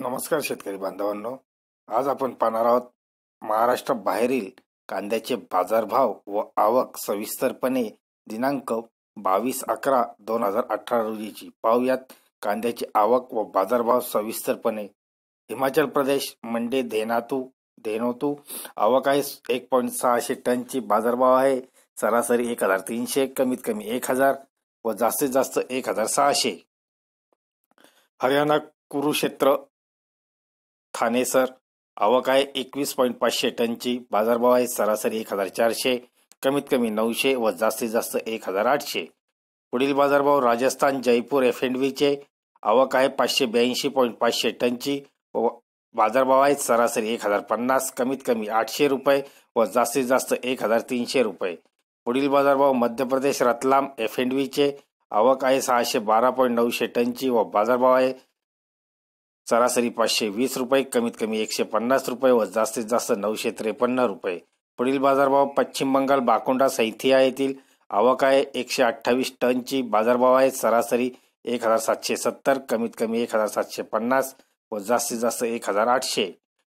नमस्कार शेतकरी बांधवांनो आज आपण पाहणार आहोत महाराष्ट्र बाहेरील कांद्याचे बाजारभाव व आवक सविस्तरपणे दिनांक बावीस अकरा दोन हजार अठरा रोजीची पाहुयात कांद्याची आवक व बाजारभाव सविस्तरपणे हिमाचल प्रदेश मंडे देनातू देनोतू आवक आहे एक पॉईंट सहाशे टनची बाजारभाव आहे सरासरी एक हजार तीनशे कमीत कमी एक हजार व जास्तीत जास्त एक हजार सहाशे हरियाणा कुरुक्षेत्र ठाणे सर आवक आहे एकवीस पॉईंट पाचशे टनची बाजारभाव आहे सरासरी एक हजार चारशे कमीत कमी नऊशे व जास्तीत जास्त एक हजार आठशे पुढील बाजारभाव राजस्थान जयपूर एफ एंड आवक आहे पाचशे ब्याऐंशी पॉईंट पाचशे टनची व बाजारभाव आहेत सरासरी एक हजार पन्नास कमीत कमी आठशे रुपये व जास्तीत जास्त एक हजार तीनशे रुपये पुढील बाजारभाव मध्य प्रदेश रतलाम एफ एंड आवक आहे सहाशे बारा पॉईंट नऊशे टनची व बाजारभाव आहे सरासरी पाचशे वीस रुपये कमीत कमी एकशे पन्नास रुपये व जास्तीत जास्त नऊशे त्रेपन्न रुपये पुढील बाजारभाव पश्चिम बंगाल बाकुंडा सैथिया येथील आवक आहे एकशे अठ्ठावीस टनची बाजारभाव आहे सरासरी एक हजार सातशे सत्तर कमीत कमी एक हजार सातशे पन्नास व जास्तीत जास्त एक हजार आठशे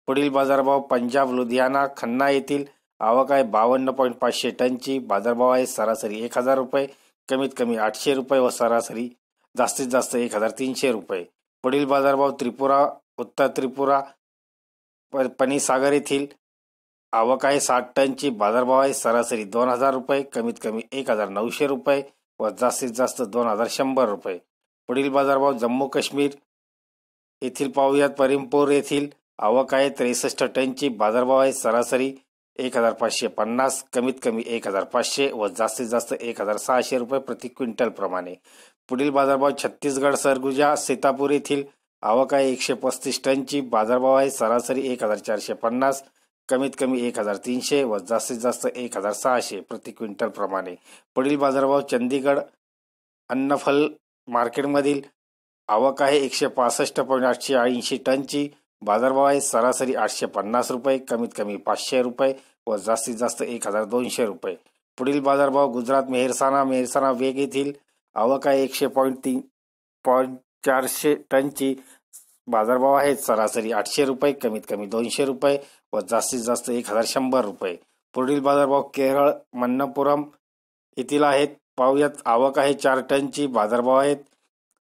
पुढील बाजारभाव पंजाब लुधियाना खन्ना येथील आवक आहे बावन्न पॉईंट पाचशे टनची बाजारभाव आहे सरासरी एक हजार रुपये कमीत कमी आठशे रुपये व सरासरी जास्तीत जास्त एक हजार तीनशे रुपये पुढील बाजारभाव त्रिपुरा उत्तर त्रिपुरा पनीसागर येथील आवक आहे साठ टनची बाजारभाव आहे सरासरी दोन हजार रुपये कमीत कमी एक हजार नऊशे रुपये व जास्तीत जास्त दोन हजार शंभर रुपये पुढील बाजारभाव जम्मू काश्मीर येथील पाहुयात परिमपूर येथील आवक आहे त्रेसष्ट टनची बाजारभाव आहे सरासरी एक हजार पाचशे पन्नास कमीत कमी एक हजार पाचशे व जास्तीत जास्त एक हजार सहाशे रुपये प्रति क्विंटल प्रमाणे पुढील बाजारभाव छत्तीसगड सरगुजा सीतापूर येथील आवक आहे एकशे पस्तीस टनची बाजारभाव आहे सरासरी एक हजार चारशे पन्नास कमीत कमी एक हजार तीनशे व जास्तीत जास्त एक हजार सहाशे प्रति क्विंटलप्रमाणे पुढील बाजारभाव चंदीगड अन्नफल मार्केटमधील आवक आहे एकशे पासष्ट पॉईंट आठशे ऐंशी टनची बाजारभाव आहे सरासरी आठशे पन्नास रुपये कमीत कमी पाचशे रुपये व जास्तीत जास्त एक हजार दोनशे रुपये पुढील बाजारभाव गुजरात मेहरसाना मेहरसाना वेग येथील आवक आहे एकशे पॉईंट तीन पॉईंट चारशे टनची बाजारभाव आहेत सरासरी आठशे रुपये कमीत कमी दोनशे रुपये व जास्तीत जास्त एक हजार शंभर रुपये पुढील बाजारभाव केरळ मन्नपुरम येथील आहेत पाहुयात आवक आहे चार टनची बाजारभाव आहेत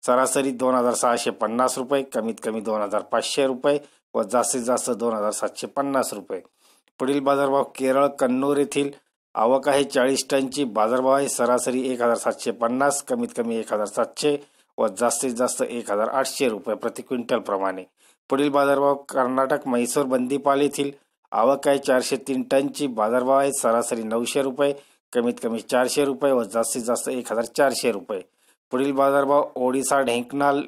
सरासरी दोन हजार सहाशे पन्नास रुपये कमीत कमी दोन हजार पाचशे रुपये व जास्तीत जास्त दोन हजार सातशे पन्नास रुपये पुढील बाजारभाव केरळ कन्नूर येथील आवक आहे चाळीस टनची बाजारभाव आहे सरासरी एक हजार सातशे पन्नास कमीत कमी एक हजार सातशे व जास्तीत जास्त एक हजार आठशे रुपये प्रति क्विंटल प्रमाणे पुढील बाजारभाव कर्नाटक म्हैसूर बंदीपाल येथील आवक आहे चारशे तीन टनची बाजारभाव आहे सरासरी नऊशे रुपये कमीत कमी चारशे रुपये व जास्तीत जास्त एक हजार चारशे रुपये पुढील बाजारभाव ओडिसा ढेंकनाल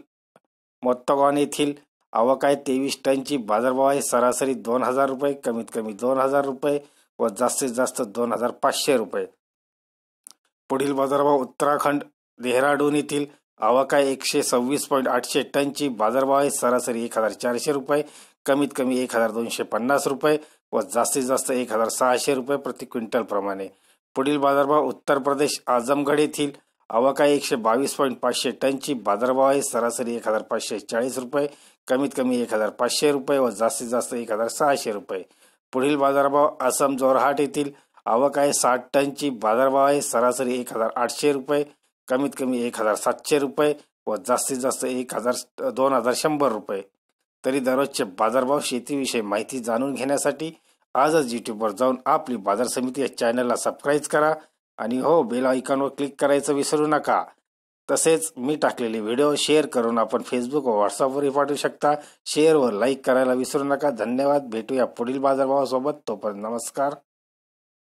मोत्तगॉन येथील आवक आहे तेवीस टनची बाजारभाव आहे सरासरी दोन हजार रुपये कमीत कमी दोन हजार रुपये व जास्तीत जास्त दोन हजार पाचशे रुपये पुढील बाजारभाव उत्तराखंड देहराडून येथील आवाका एकशे सव्वीस पॉईंट आठशे टनची बाजारभाव आहे सरासरी एक हजार चारशे रुपये कमीत कमी एक हजार दोनशे पन्नास रुपये व जास्तीत जास्त एक हजार सहाशे रुपये प्रति क्विंटल प्रमाणे पुढील बाजारभाव उत्तर प्रदेश आजमगड येथील आवाका एकशे बावीस पॉईंट पाचशे टनची बाजारभाव आहे सरासरी एक हजार पाचशे चाळीस रुपये कमीत कमी एक हजार पाचशे रुपये व जास्तीत जास्त एक हजार सहाशे रुपये पुढील बाजारभाव आसाम जोरहाट येथील आवक आहे साठ टनची बाजारभाव आहे सरासरी एक हजार आठशे रुपये कमीत कमी एक हजार सातशे रुपये व जास्तीत जास्त एक हजार दोन हजार शंभर रुपये तरी दररोजचे बाजारभाव शेतीविषयी माहिती जाणून घेण्यासाठी आजच यूट्यूबवर जाऊन आपली बाजार समिती या चॅनलला सबस्क्राईब करा आणि हो बेल आयकॉनवर क्लिक करायचं विसरू नका तसेच मी टाकलेले व्हिडिओ शेअर करून आपण फेसबुक व व्हॉट्सअपवरही पाठवू शकता शेअर व लाईक करायला विसरू नका धन्यवाद भेटूया पुढील बाजारभावासोबत तोपर्यंत नमस्कार